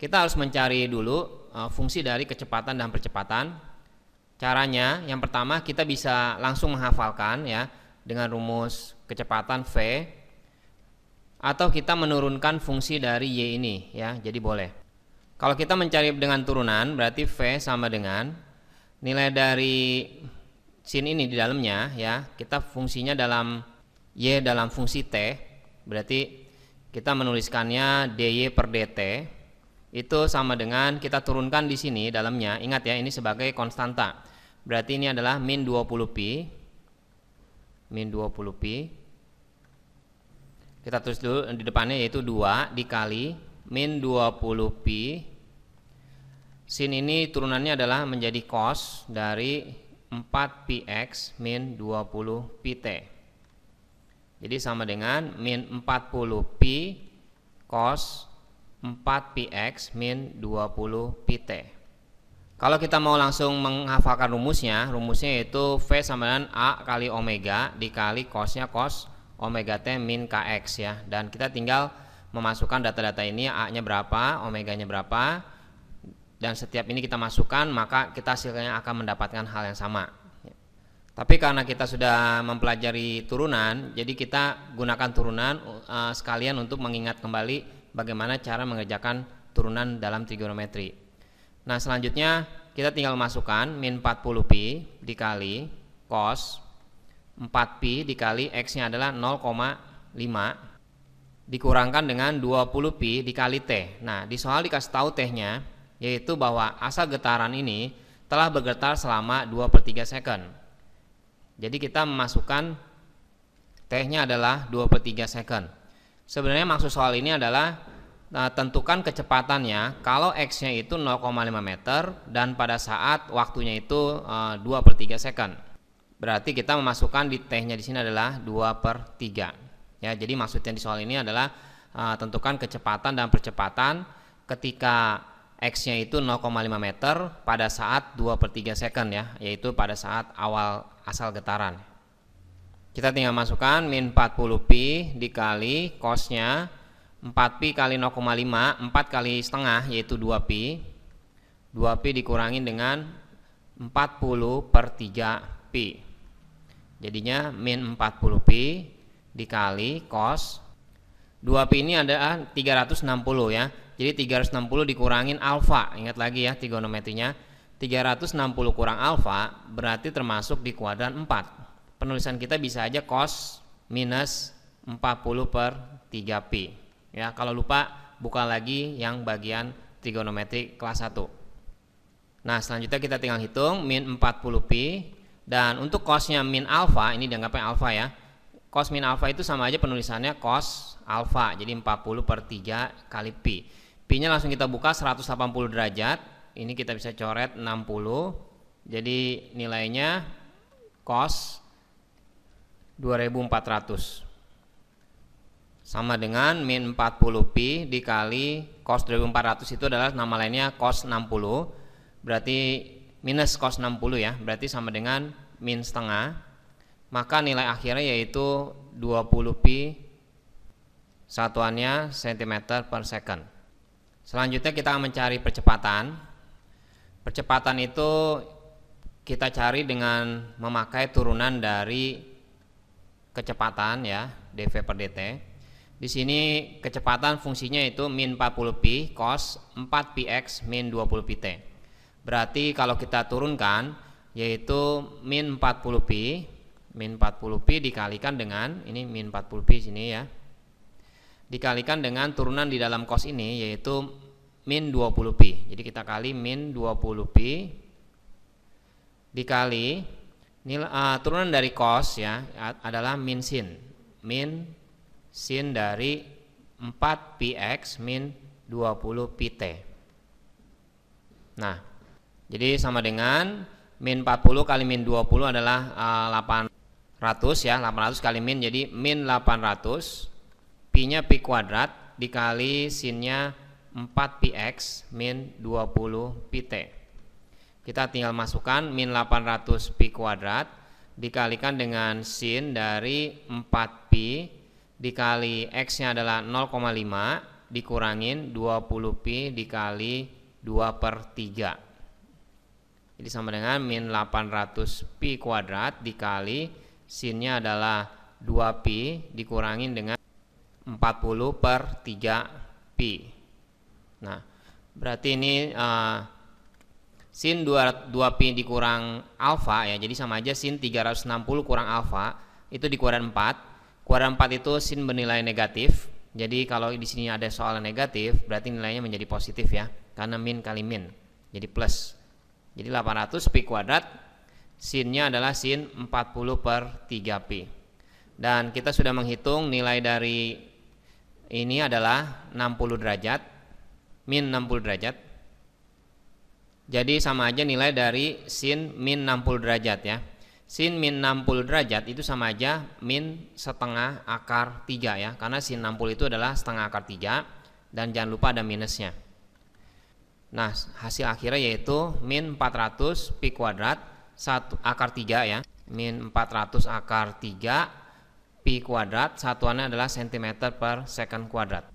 Kita harus mencari dulu eh, fungsi dari kecepatan dan percepatan. Caranya, yang pertama kita bisa langsung menghafalkan ya dengan rumus kecepatan V atau kita menurunkan fungsi dari Y ini ya, jadi boleh. Kalau kita mencari dengan turunan berarti V sama dengan nilai dari sin ini di dalamnya ya, kita fungsinya dalam Y dalam fungsi T berarti kita menuliskannya dy per dt itu sama dengan kita turunkan di sini dalamnya ingat ya ini sebagai konstanta berarti ini adalah min 20 pi min 20 pi kita tulis dulu di depannya yaitu 2 dikali min 20 pi sin ini turunannya adalah menjadi cos dari 4 px min 20 pi t jadi sama dengan min 40 pi cos 4px min 20pt. Kalau kita mau langsung menghafalkan rumusnya, rumusnya yaitu V sama dengan A kali omega dikali cosnya cos omega T min KX ya. Dan kita tinggal memasukkan data-data ini A-nya berapa, omeganya berapa. Dan setiap ini kita masukkan maka kita hasilnya akan mendapatkan hal yang sama. Tapi karena kita sudah mempelajari turunan, jadi kita gunakan turunan eh, sekalian untuk mengingat kembali bagaimana cara mengerjakan turunan dalam trigonometri. Nah, selanjutnya kita tinggal masukkan min 40pi dikali cos 4pi dikali x-nya adalah 0,5 dikurangkan dengan 20pi dikali t. Nah, di soal dikasih tahu t-nya yaitu bahwa asal getaran ini telah bergetar selama 2 per 3 second. Jadi kita memasukkan t-nya adalah 2 per 3 second. Sebenarnya maksud soal ini adalah nah, tentukan kecepatannya kalau x-nya itu 0,5 meter dan pada saat waktunya itu e, eh, 2 per 3 second. Berarti kita memasukkan di t-nya di sini adalah 2 per 3. Ya, jadi maksudnya di soal ini adalah e, tentukan kecepatan dan percepatan ketika X-nya itu 0,5 meter pada saat 2 per 3 second ya, yaitu pada saat awal asal getaran. Kita tinggal masukkan min 40 pi dikali kosnya 4 pi kali 0,5, 4 kali setengah yaitu 2 pi 2 pi dikurangi dengan 40 per 3 pi Jadinya min 40 pi dikali kos 2 pi ini adalah 360 ya. Jadi 360 dikurangin alfa. Ingat lagi ya trigonometrinya. 360 kurang alfa berarti termasuk di kuadran 4 penulisan kita bisa aja cos minus 40 per 3 p ya kalau lupa buka lagi yang bagian trigonometri kelas 1 nah selanjutnya kita tinggal hitung min 40 p dan untuk cosnya min alpha ini dianggapnya alpha ya cos min alpha itu sama aja penulisannya cos alpha jadi 40 per 3 kali pi pi nya langsung kita buka 180 derajat ini kita bisa coret 60 jadi nilainya cos 2400 sama dengan min 40pi dikali cos 2400 itu adalah nama lainnya cos 60 berarti minus cos 60 ya berarti sama dengan min setengah maka nilai akhirnya yaitu 20 pi satuannya cm per second selanjutnya kita mencari percepatan percepatan itu kita cari dengan memakai turunan dari kecepatan ya dv per dt di sini kecepatan fungsinya itu min 40pi cos 4px min 20pt berarti kalau kita turunkan yaitu min 40pi min 40pi dikalikan dengan ini min 40pi sini ya dikalikan dengan turunan di dalam kos ini yaitu min 20 pi. Jadi kita kali min 20 pi dikali Nil, uh, turunan dari cos ya adalah min sin. Min sin dari 4 px min 20 pt. Nah, jadi sama dengan min 40 kali min 20 adalah uh, eh, 800 ya, 800 kali min jadi min 800 pi-nya pi kuadrat dikali sinnya 4 px min 20 pt. Kita tinggal masukkan min 800 pi kuadrat dikalikan dengan sin dari 4 pi dikali x-nya adalah 0,5 dikurangin 20 pi dikali 2 per 3 jadi sama dengan min 800 pi kuadrat dikali sinnya adalah 2 pi dikurangin dengan 40 per 3 pi. Nah, berarti ini uh, sin 2, pi dikurang alfa ya jadi sama aja sin 360 kurang alfa itu di kuadran 4 kuadran 4 itu sin bernilai negatif jadi kalau di sini ada soal negatif berarti nilainya menjadi positif ya karena min kali min jadi plus jadi 800 pi kuadrat sinnya adalah sin 40 per 3 pi dan kita sudah menghitung nilai dari ini adalah 60 derajat min 60 derajat jadi sama aja nilai dari sin min 60 derajat ya. Sin min 60 derajat itu sama aja min setengah akar 3 ya. Karena sin 60 itu adalah setengah akar 3 dan jangan lupa ada minusnya. Nah, hasil akhirnya yaitu min 400 pi kuadrat satu akar 3 ya. Min 400 akar 3 pi kuadrat satuannya adalah sentimeter per second kuadrat.